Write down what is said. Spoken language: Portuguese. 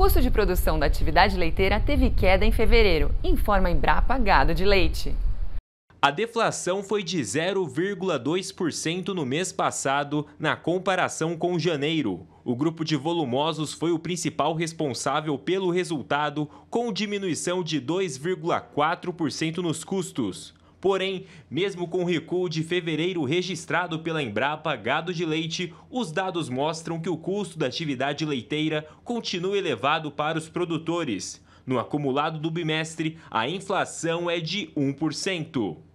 custo de produção da atividade leiteira teve queda em fevereiro, informa a Embrapa Gado de Leite. A deflação foi de 0,2% no mês passado, na comparação com janeiro. O grupo de volumosos foi o principal responsável pelo resultado, com diminuição de 2,4% nos custos. Porém, mesmo com o recuo de fevereiro registrado pela Embrapa Gado de Leite, os dados mostram que o custo da atividade leiteira continua elevado para os produtores. No acumulado do bimestre, a inflação é de 1%.